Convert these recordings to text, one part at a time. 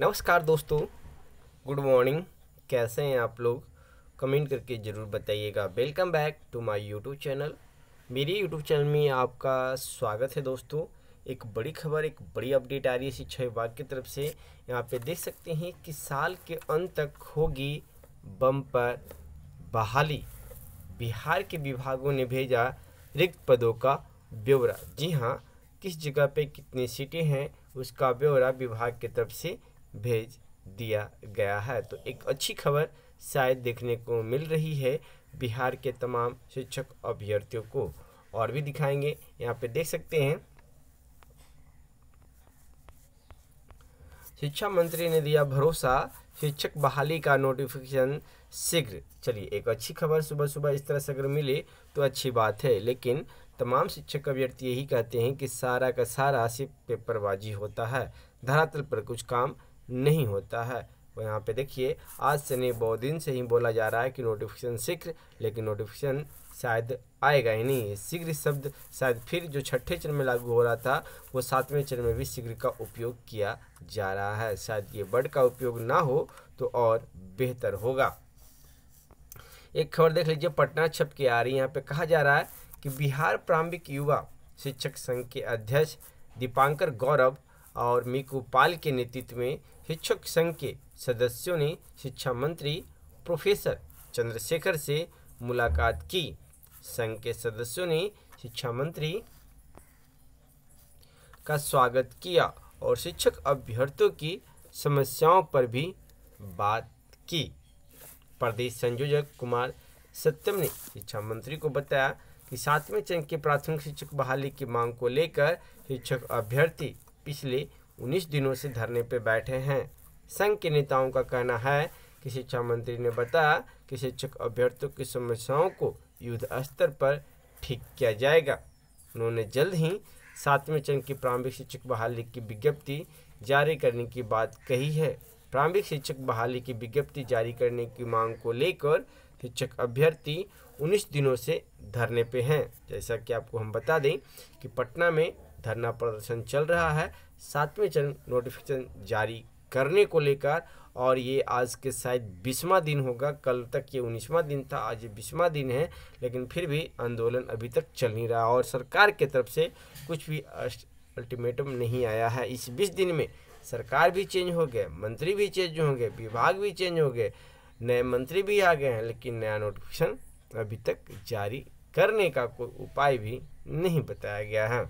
नमस्कार दोस्तों good morning कैसे हैं आप लोग कमेंट करके ज़रूर बताइएगा welcome back to my YouTube channel मेरे यूट्यूब चैनल में आपका स्वागत है दोस्तों एक बड़ी खबर एक बड़ी अपडेट आ रही है शिक्षा विभाग की तरफ से यहाँ पे देख सकते हैं कि साल के अंत तक होगी बम पर बहाली बिहार के विभागों ने भेजा रिक्त पदों का ब्यौरा जी हाँ किस जगह पे कितनी सीटें हैं उसका ब्यौरा विभाग की तरफ से भेज दिया गया है तो एक अच्छी खबर शायद देखने को मिल रही है बिहार के तमाम शिक्षक अभ्यर्थियों को और भी दिखाएंगे यहाँ पे देख सकते हैं शिक्षा मंत्री ने दिया भरोसा शिक्षक बहाली का नोटिफिकेशन शीघ्र चलिए एक अच्छी खबर सुबह सुबह इस तरह से अगर मिले तो अच्छी बात है लेकिन तमाम शिक्षक अभ्यर्थी यही कहते हैं कि सारा का सारा सिर्फ पेपरबाजी होता है धरातल पर कुछ काम नहीं होता है यहाँ पे देखिए आज से नहीं बहुत दिन से ही बोला जा रहा है कि नोटिफिकेशन शीघ्र लेकिन नोटिफिकेशन शायद आएगा ही नहीं शीघ्र शब्द शायद फिर जो छठे चरण में लागू हो रहा था वो सातवें चरण में भी शीघ्र का उपयोग किया जा रहा है शायद ये बर्ड का उपयोग ना हो तो और बेहतर होगा एक खबर देख लीजिए पटना छप के आ रही है यहाँ पे कहा जा रहा है कि बिहार प्रारंभिक युवा शिक्षक संघ के अध्यक्ष दीपांकर गौरव और मीकू पाल के नेतृत्व में शिक्षक संघ के सदस्यों ने शिक्षा मंत्री प्रोफेसर चंद्रशेखर से मुलाकात की संघ के सदस्यों ने शिक्षा मंत्री का स्वागत किया और शिक्षक अभ्यर्थियों की समस्याओं पर भी बात की प्रदेश संयोजक कुमार सत्यम ने शिक्षा मंत्री को बताया कि सातवें चरण के प्राथमिक शिक्षक बहाली की मांग को लेकर शिक्षक अभ्यर्थी पिछले 19 दिनों से धरने पर बैठे हैं संघ के नेताओं का कहना है कि शिक्षा मंत्री ने बताया कि शिक्षक अभ्यर्थियों की समस्याओं को युद्ध स्तर पर ठीक किया जाएगा उन्होंने जल्द ही सातवें चरण की प्रारंभिक शिक्षक बहाली की विज्ञप्ति जारी करने की बात कही है प्रारंभिक शिक्षक बहाली की विज्ञप्ति जारी करने की मांग को लेकर शिक्षक अभ्यर्थी उन्नीस दिनों से धरने पे हैं जैसा कि आपको हम बता दें कि पटना में धरना प्रदर्शन चल रहा है सातवें चरण नोटिफिकेशन जारी करने को लेकर और ये आज के शायद बीसवा दिन होगा कल तक ये उन्नीसवा दिन था आज ये बीसवा दिन है लेकिन फिर भी आंदोलन अभी तक चल नहीं रहा और सरकार के तरफ से कुछ भी अल्टीमेटम नहीं आया है इस बीस दिन में सरकार भी चेंज हो गए मंत्री भी चेंज हो गए विभाग भी चेंज हो गए नए मंत्री भी आ गए हैं लेकिन नया नोटिफिकेशन अभी तक जारी करने का कोई उपाय भी नहीं बताया गया है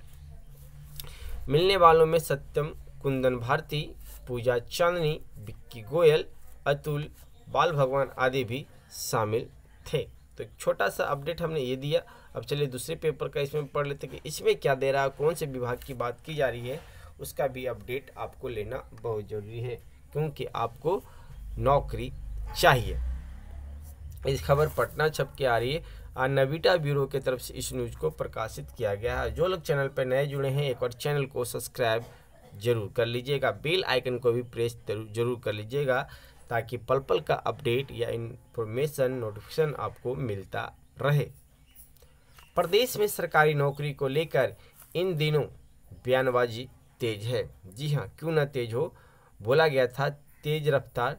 मिलने वालों में सत्यम कुंदन भारती पूजा चांदनी विक्की गोयल अतुल बाल भगवान आदि भी शामिल थे तो एक छोटा सा अपडेट हमने ये दिया अब चलिए दूसरे पेपर का इसमें पढ़ लेते कि इसमें क्या दे रहा है कौन से विभाग की बात की जा रही है उसका भी अपडेट आपको लेना बहुत ज़रूरी है क्योंकि आपको नौकरी चाहिए इस खबर पटना छप के आ रही है नविटा ब्यूरो के तरफ से इस न्यूज़ को प्रकाशित किया गया है जो लोग चैनल पर नए जुड़े हैं एक बार चैनल को सब्सक्राइब जरूर कर लीजिएगा बेल आइकन को भी प्रेस जरूर कर लीजिएगा ताकि पल पल का अपडेट या इन्फॉर्मेशन नोटिफिकेशन आपको मिलता रहे प्रदेश में सरकारी नौकरी को लेकर इन दिनों बयानबाजी तेज है जी हाँ क्यों ना तेज हो बोला गया था तेज रफ्तार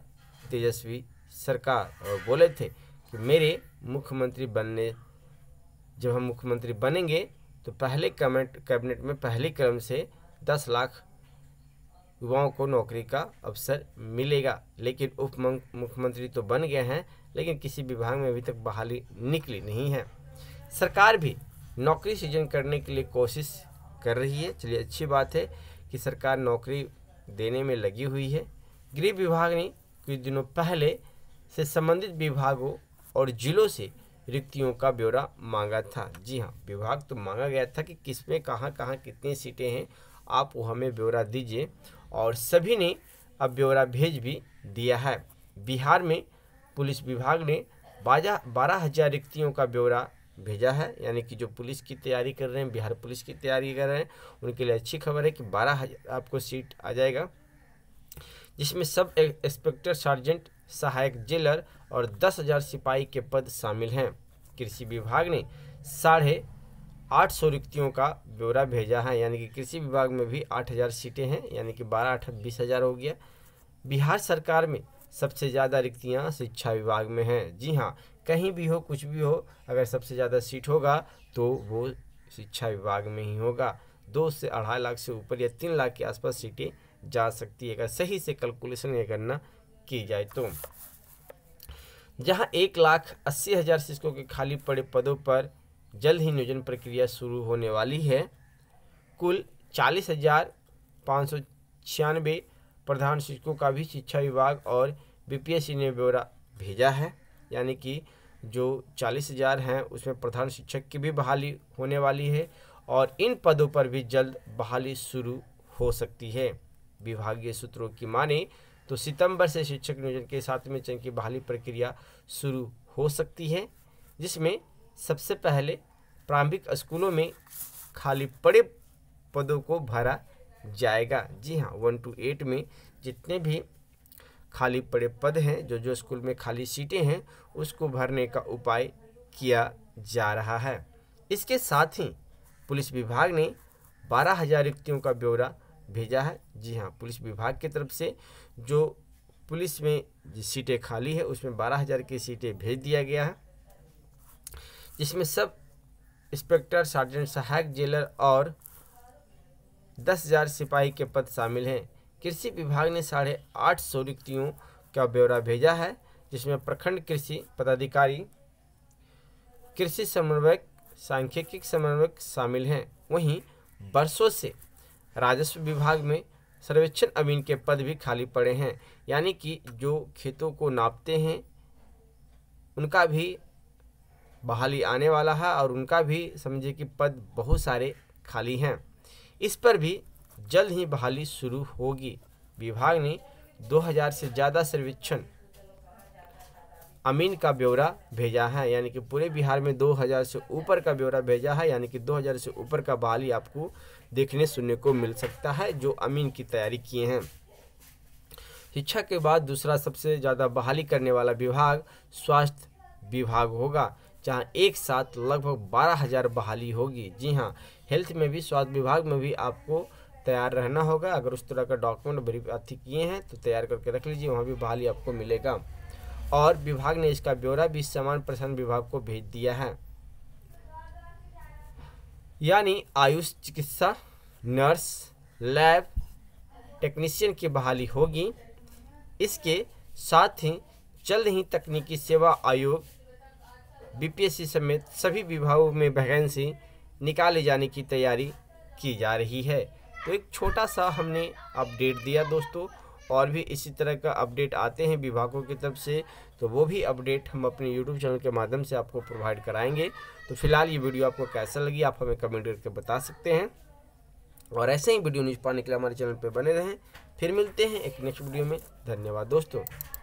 तेजस्वी सरकार और बोले थे कि मेरे मुख्यमंत्री बनने जब हम मुख्यमंत्री बनेंगे तो पहले कमेंट कैबिनेट में पहले क्रम से दस लाख युवाओं को नौकरी का अवसर मिलेगा लेकिन उप मुख्यमंत्री तो बन गए हैं लेकिन किसी विभाग में अभी तक बहाली निकली नहीं है सरकार भी नौकरी सृजन करने के लिए कोशिश कर रही है चलिए अच्छी बात है कि सरकार नौकरी देने में लगी हुई है गृह विभाग ने कुछ दिनों पहले से संबंधित विभागों और जिलों से रिक्तियों का ब्यौरा मांगा था जी हाँ विभाग तो मांगा गया था कि किसमें कहाँ कहाँ कितनी सीटें हैं आप वो हमें ब्यौरा दीजिए और सभी ने अब ब्यौरा भेज भी दिया है बिहार में पुलिस विभाग ने बाजा बारह हज़ार रिक्तियों का ब्यौरा भेजा है यानी कि जो पुलिस की तैयारी कर रहे हैं बिहार पुलिस की तैयारी कर रहे हैं उनके लिए अच्छी खबर है कि बारह हज़ार आपको सीट आ जाएगा जिसमें सब इंस्पेक्टर सार्जेंट सहायक जेलर और दस हजार सिपाही के पद शामिल हैं कृषि विभाग ने साढ़े आठ सौ रिक्तियों का ब्यौरा भेजा है यानी कि कृषि विभाग में भी आठ हज़ार सीटें हैं यानी कि बारह आठ बीस हज़ार हो गया बिहार सरकार में सबसे ज़्यादा रिक्तियाँ शिक्षा विभाग में हैं जी हाँ कहीं भी हो कुछ भी हो अगर सबसे ज़्यादा सीट होगा तो वो शिक्षा विभाग में ही होगा दो से अढ़ाई लाख से ऊपर या तीन लाख के आसपास सीटें जा सकती है अगर सही से कैलकुलेशन ये करना की जाए तो जहां एक लाख अस्सी हज़ार शिक्षकों के खाली पड़े पदों पर जल्द ही नियोजन प्रक्रिया शुरू होने वाली है कुल चालीस हज़ार पाँच सौ छियानवे प्रधान शिक्षकों का भी शिक्षा विभाग और बीपीएससी ने ब्यौरा भेजा है यानी कि जो चालीस हज़ार हैं उसमें प्रधान शिक्षक की भी बहाली होने वाली है और इन पदों पर भी जल्द बहाली शुरू हो सकती है विभागीय सूत्रों की माने तो सितंबर से शिक्षक नियोजन के सातवें चरण की बहाली प्रक्रिया शुरू हो सकती है जिसमें सबसे पहले प्रारंभिक स्कूलों में खाली पड़े पदों को भरा जाएगा जी हाँ वन टू एट में जितने भी खाली पड़े पद हैं जो जो स्कूल में खाली सीटें हैं उसको भरने का उपाय किया जा रहा है इसके साथ ही पुलिस विभाग ने बारह हज़ार रिक्तियों का ब्यौरा भेजा है जी हाँ पुलिस विभाग की तरफ से जो पुलिस में सीटें खाली है उसमें बारह हज़ार की सीटें भेज दिया गया है जिसमें सब इंस्पेक्टर सार्जेंट सहायक जेलर और दस हज़ार सिपाही के पद शामिल हैं कृषि विभाग ने साढ़े आठ सौ रिक्तियों का ब्यौरा भेजा है जिसमें प्रखंड कृषि पदाधिकारी कृषि समन्वयक सांख्यिकी समन्वयक शामिल हैं वहीं बरसों से राजस्व विभाग में सर्वेक्षण अमीन के पद भी खाली पड़े हैं यानी कि जो खेतों को नापते हैं उनका भी बहाली आने वाला है और उनका भी समझे कि पद बहुत सारे खाली हैं इस पर भी जल्द ही बहाली शुरू होगी विभाग ने 2000 से ज़्यादा सर्वेक्षण अमीन का ब्यौरा भेजा है यानी कि पूरे बिहार में 2000 से ऊपर का ब्यौरा भेजा है यानी कि 2000 से ऊपर का बहाली आपको देखने सुनने को मिल सकता है जो अमीन की तैयारी किए हैं शिक्षा के बाद दूसरा सबसे ज़्यादा बहाली करने वाला विभाग स्वास्थ्य विभाग होगा जहां एक साथ लगभग बारह हज़ार बहाली होगी जी हाँ हेल्थ में भी स्वास्थ्य विभाग में भी आपको तैयार रहना होगा अगर उस तरह का डॉक्यूमेंट अथी किए हैं तो तैयार करके रख लीजिए वहाँ भी बहाली आपको मिलेगा और विभाग ने इसका ब्यौरा भी समान प्रसारण विभाग को भेज दिया है यानी आयुष चिकित्सा नर्स लैब टेक्नीशियन की बहाली होगी इसके साथ ही जल्द ही तकनीकी सेवा आयोग बीपीएससी समेत सभी विभागों में वैकेंसी निकाले जाने की तैयारी की जा रही है तो एक छोटा सा हमने अपडेट दिया दोस्तों और भी इसी तरह का अपडेट आते हैं विभागों की तरफ से तो वो भी अपडेट हम अपने यूट्यूब चैनल के माध्यम से आपको प्रोवाइड कराएंगे तो फिलहाल ये वीडियो आपको कैसा लगी आप हमें कमेंट करके बता सकते हैं और ऐसे ही वीडियो न्यूज़ पाने के लिए हमारे चैनल पर बने रहें फिर मिलते हैं एक नेक्स्ट वीडियो में धन्यवाद दोस्तों